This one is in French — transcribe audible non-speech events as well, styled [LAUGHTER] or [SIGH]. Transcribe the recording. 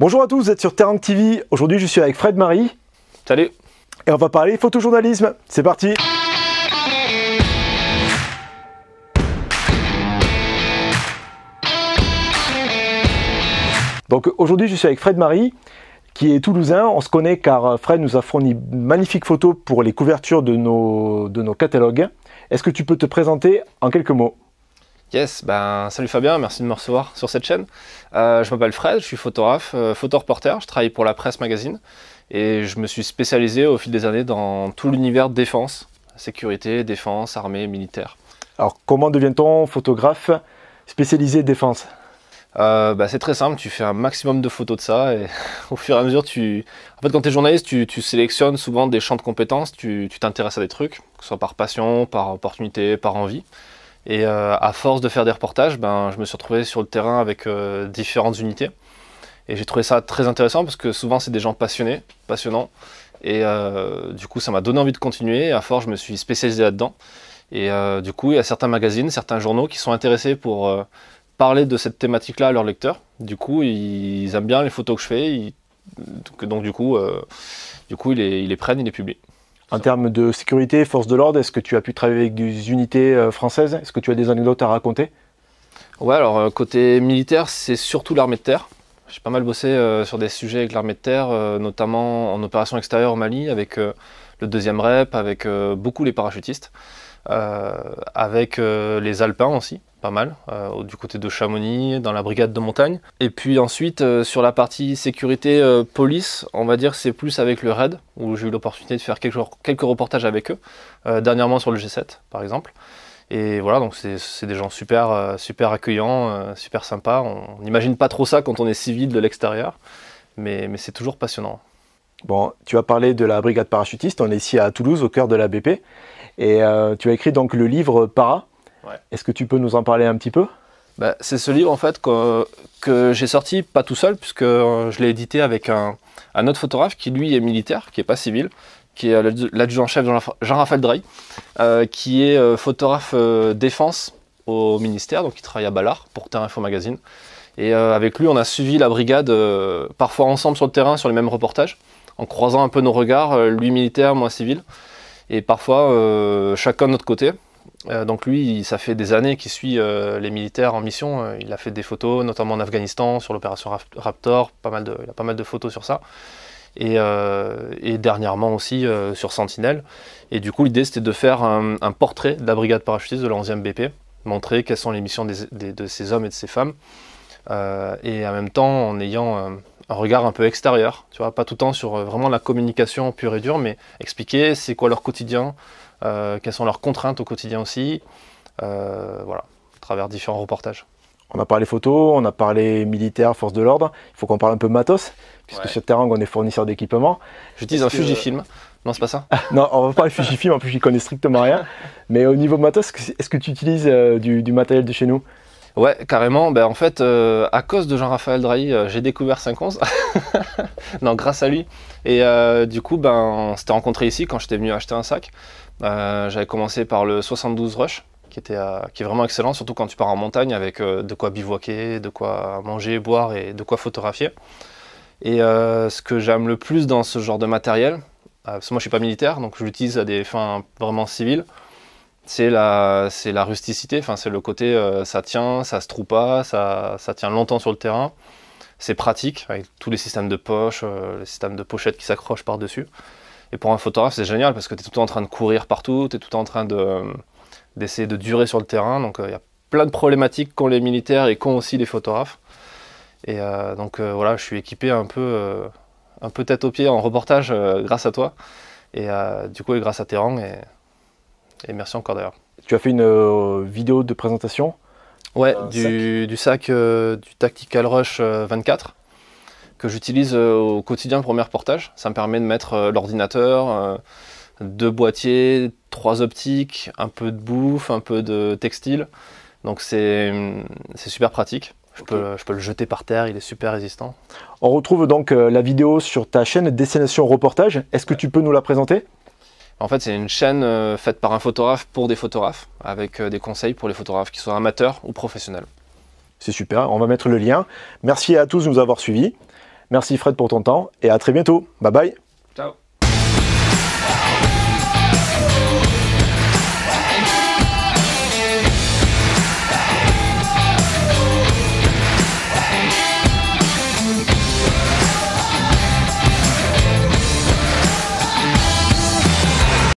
Bonjour à tous, vous êtes sur Terrain TV. Aujourd'hui, je suis avec Fred Marie. Salut. Et on va parler photojournalisme. C'est parti. Donc aujourd'hui, je suis avec Fred Marie qui est toulousain. On se connaît car euh, Fred nous a fourni magnifiques photos pour les couvertures de nos, de nos catalogues. Est-ce que tu peux te présenter en quelques mots Yes, ben salut Fabien, merci de me recevoir sur cette chaîne. Euh, je m'appelle Fred, je suis photographe, photo euh, photoreporter, je travaille pour la presse magazine et je me suis spécialisé au fil des années dans tout l'univers défense, sécurité, défense, armée, militaire. Alors comment devient-on photographe spécialisé défense euh, bah, c'est très simple, tu fais un maximum de photos de ça et [LAUGHS] au fur et à mesure, tu... En fait, quand tu es journaliste, tu, tu, sélectionnes souvent des champs de compétences, tu t'intéresses à des trucs, que ce soit par passion, par opportunité, par envie. Et euh, à force de faire des reportages, ben, je me suis retrouvé sur le terrain avec euh, différentes unités. Et j'ai trouvé ça très intéressant parce que souvent c'est des gens passionnés, passionnants. Et euh, du coup, ça m'a donné envie de continuer. À force je me suis spécialisé là-dedans. Et du coup, il y a certains magazines, certains journaux qui sont intéressés pour parler de cette thématique-là à leurs lecteurs. Du coup, ils aiment bien les photos que je fais. Donc, du coup, du coup ils les prennent, ils les publient. En termes de sécurité, force de l'ordre, est-ce que tu as pu travailler avec des unités euh, françaises Est-ce que tu as des anecdotes à raconter Ouais, alors euh, côté militaire, c'est surtout l'armée de terre. J'ai pas mal bossé euh, sur des sujets avec l'armée de terre, notamment en opération extérieure au Mali, avec le deuxième REP, avec beaucoup les parachutistes, avec les Alpins aussi, pas mal, euh, du côté de Chamonix, dans la brigade de montagne. Et puis ensuite, euh, sur la partie sécurité euh, police, on va dire c'est plus avec le RAID, où j'ai eu l'opportunité de faire quelques, quelques reportages avec eux, dernièrement sur le G7 par exemple. Et voilà, donc c'est des gens super, super accueillants, super sympas. On n'imagine pas trop ça quand on est civil de l'extérieur, mais, mais c'est toujours passionnant. Bon, tu as parlé de la brigade parachutiste, on est ici à Toulouse, au cœur de la BP. Et tu as écrit donc le livre Para, est-ce que tu peux nous en parler un petit peu bah, C'est ce livre en fait que, j'ai sorti pas tout seul puisque euh, je l'ai édité avec un, autre photographe qui lui est militaire, qui n'est pas civil, qui est euh, l'adjudant-chef Jean-Raphaël Drey, euh, qui est photographe défense au ministère, donc il travaille à Ballard pour Terre Info Magazine. Et avec lui, on a suivi la brigade parfois ensemble sur le terrain sur les mêmes reportages, en croisant un peu nos regards, lui militaire, moi civil, et parfois chacun de notre côté. Euh, donc lui, ça fait des années qu'il suit euh, les militaires en mission. Euh, il a fait des photos, notamment en Afghanistan, sur l'opération Raptor. il a pas mal de photos sur ça. Et, dernièrement aussi sur Sentinel. Et du coup, l'idée, c'était de faire un, portrait de la brigade parachutiste de l11 e BP, montrer quelles sont les missions de ces hommes et de ces femmes. et en même temps, en ayant un regard un peu extérieur, tu vois, pas tout le temps sur vraiment la communication pure et dure, mais expliquer c'est quoi leur quotidien, euh, quelles sont leurs contraintes au quotidien aussi, euh, voilà, à travers différents reportages. On a parlé photo, on a parlé militaire, force de l'ordre. Il faut qu'on parle un peu matos, puisque sur Terang, on est fournisseur d'équipement. J'utilise un Fujifilm. Euh, non, c'est pas ça [LAUGHS] Non, on va pas parler Fujifilm, en plus, j'y connais strictement rien. [LAUGHS] Mais au niveau matos, est-ce que tu utilises du, matériel de chez nous Ouais, carrément. Ben, en fait, euh, à cause de Jean-Raphaël Drahi, euh, j'ai découvert 511. [LAUGHS] non, grâce à lui. Et euh, du coup, ben, on s'était rencontrés ici quand j'étais venu acheter un sac. J'avais commencé par le 72 Rush, qui, était, qui est vraiment excellent, surtout quand tu pars en montagne avec de quoi bivouaquer, de quoi manger, boire et de quoi photographier. Et ce que j'aime le plus dans ce genre de matériel, parce que moi je suis pas militaire, donc je l'utilise à des fins vraiment civiles, c'est la, c'est la rusticité, enfin, c'est le côté euh, ça tient, ça se troue pas, ça, ça tient longtemps sur le terrain. C'est pratique avec tous les systèmes de poches, euh, les systèmes de pochettes qui s'accrochent par-dessus. Et pour un photographe, c'est génial parce que tu es tout le temps en train de courir partout, tu es tout le temps en train de, d'essayer de durer sur le terrain. Donc il euh, y a plein de problématiques qu'ont les militaires et qu'ont aussi les photographes. Et donc voilà, je suis équipé un peu, un peu tête aux pieds en reportage grâce à toi. Et du coup, et grâce à tes Et, et merci encore d'ailleurs. Tu as fait une euh, vidéo de présentation Ouais, euh, du sac, du, euh, Tactical Rush 24 que j'utilise au quotidien pour mes reportages. Ça me permet de mettre l'ordinateur, deux boîtiers, trois optiques, un peu de bouffe, un peu de textile. Donc c'est mm, super pratique. Je, peux, je, peux, le jeter par terre, il est super résistant. On retrouve donc la vidéo sur ta chaîne Destination Reportage. Est-ce que tu peux nous la présenter en fait, c'est une chaîne euh, faite par un photographe pour des photographes, avec euh, des conseils pour les photographes, qui soient amateurs ou professionnels. C'est super, on va mettre le lien. Merci à tous de nous avoir suivis. Merci Fred pour ton temps et à très bientôt. Bye bye. Ciao.